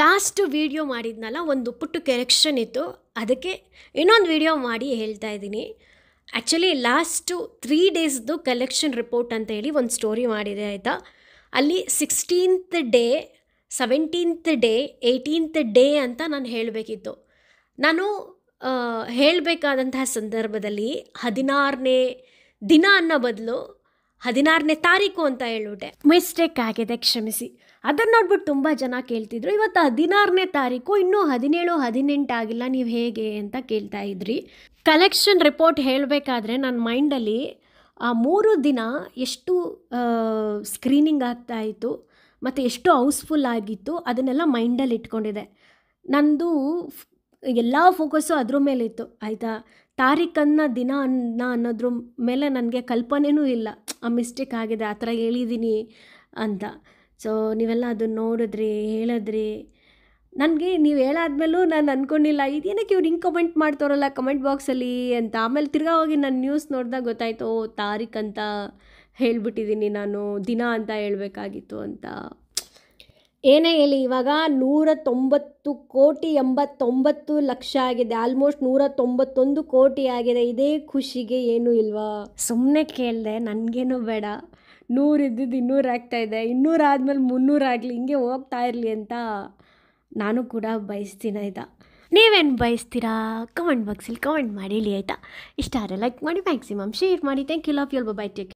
last video ಮಾಡಿದ್ನಲ್ಲ ಒಂದು ಪುಟ್ಟು correction ಇತ್ತು ಅದಕ್ಕೆ ಇನ್ನೊಂದು ವೀಡಿಯೋ ಮಾಡಿ ಹೇಳ್ತಾ ಇದ್ದೀನಿ ಆ್ಯಕ್ಚುಲಿ ಲಾಸ್ಟು ತ್ರೀ ಡೇಸ್ದು ಕಲೆಕ್ಷನ್ ರಿಪೋರ್ಟ್ ಅಂತ ಹೇಳಿ ಒಂದು ಸ್ಟೋರಿ ಮಾಡಿದೆ ಆಯಿತಾ ಅಲ್ಲಿ sixteenth day seventeenth day eighteenth day ಅಂತ ನಾನು ಹೇಳಬೇಕಿತ್ತು ನಾನು ಹೇಳಬೇಕಾದಂತಹ ಸಂದರ್ಭದಲ್ಲಿ ಹದಿನಾರನೇ ದಿನ ಅನ್ನೋ ಬದಲು ಹದಿನಾರನೇ ತಾರೀಕು ಅಂತ ಹೇಳ್ಬಿಟ್ಟೆ ಮಿಸ್ಟೇಕ್ ಆಗಿದೆ ಕ್ಷಮಿಸಿ ಅದನ್ನು ನೋಡ್ಬಿಟ್ಟು ತುಂಬ ಜನ ಕೇಳ್ತಿದ್ರು ಇವತ್ತು ಹದಿನಾರನೇ ತಾರೀಕು ಇನ್ನೂ ಹದಿನೇಳು ಹದಿನೆಂಟು ಆಗಿಲ್ಲ ನೀವು ಹೇಗೆ ಅಂತ ಕೇಳ್ತಾ ಇದ್ರಿ ಕಲೆಕ್ಷನ್ ರಿಪೋರ್ಟ್ ಹೇಳಬೇಕಾದ್ರೆ ನನ್ನ ಮೈಂಡಲ್ಲಿ ಆ ಮೂರು ದಿನ ಎಷ್ಟು ಸ್ಕ್ರೀನಿಂಗ್ ಆಗ್ತಾ ಇತ್ತು ಮತ್ತು ಎಷ್ಟು ಹೌಸ್ಫುಲ್ ಆಗಿತ್ತು ಅದನ್ನೆಲ್ಲ ಮೈಂಡಲ್ಲಿ ಇಟ್ಕೊಂಡಿದೆ ನಂದು ಎಲ್ಲ ಫೋಕಸ್ಸು ಅದ್ರ ಮೇಲೆ ಇತ್ತು ಆಯಿತಾ ತಾರೀಖನ್ನು ದಿನ ಅನ್ನ ಅನ್ನೋದ್ರ ಮೇಲೆ ನನಗೆ ಕಲ್ಪನೆಯೂ ಇಲ್ಲ ಆ ಮಿಸ್ಟೇಕ್ ಆಗಿದೆ ಆ ಥರ ಹೇಳಿದ್ದೀನಿ ಅಂತ ಸೊ ನೀವೆಲ್ಲ ಅದನ್ನು ನೋಡಿದ್ರಿ ಹೇಳಿದ್ರಿ ನನಗೆ ನೀವು ಹೇಳಾದ್ಮೇಲೂ ನಾನು ಅಂದ್ಕೊಂಡಿಲ್ಲ ಇದೇನಕ್ಕೆ ಇವ್ರು ಹಿಂಗೆ ಕಮೆಂಟ್ ಮಾಡ್ತಾರಲ್ಲ ಕಮೆಂಟ್ ಬಾಕ್ಸಲ್ಲಿ ಅಂತ ಆಮೇಲೆ ತಿರ್ಗಾ ಹೋಗಿ ನಾನು ನ್ಯೂಸ್ ನೋಡಿದಾಗ ಗೊತ್ತಾಯಿತು ಓ ತಾರೀಖ್ ಅಂತ ಹೇಳಿಬಿಟ್ಟಿದ್ದೀನಿ ನಾನು ದಿನ ಅಂತ ಹೇಳಬೇಕಾಗಿತ್ತು ಅಂತ ಏನೇ ಹೇಳಿ ಇವಾಗ ನೂರ ತೊಂಬತ್ತು ಕೋಟಿ ಎಂಬತ್ತೊಂಬತ್ತು ಲಕ್ಷ ಆಗಿದೆ ಆಲ್ಮೋಸ್ಟ್ ನೂರ ತೊಂಬತ್ತೊಂದು ಕೋಟಿ ಆಗಿದೆ ಇದೇ ಖುಷಿಗೆ ಏನು ಇಲ್ವಾ ಸುಮ್ಮನೆ ಕೇಳಿದೆ ನನಗೇನು ಬೇಡ ನೂರು ಇದ್ದಿದ್ದು ಇನ್ನೂರು ಇದೆ ಇನ್ನೂರು ಆದಮೇಲೆ ಮುನ್ನೂರು ಆಗಲಿ ಹಿಂಗೆ ಹೋಗ್ತಾ ಇರಲಿ ಅಂತ ನಾನು ಕೂಡ ಬಯಸ್ತೀನಿ ಆಯಿತಾ ನೀವೇನು ಬಯಸ್ತೀರಾ ಕಮೆಂಟ್ ಬಾಕ್ಸಲ್ಲಿ ಕಮೆಂಟ್ ಮಾಡಿ ಇಲ್ಲಿ ಆಯಿತಾ ಇಷ್ಟ ಆದರೆ ಲೈಕ್ ಮಾಡಿ ಮ್ಯಾಕ್ಸಿಮಮ್ ಶೇರ್ ಮಾಡಿ thank you love you bye take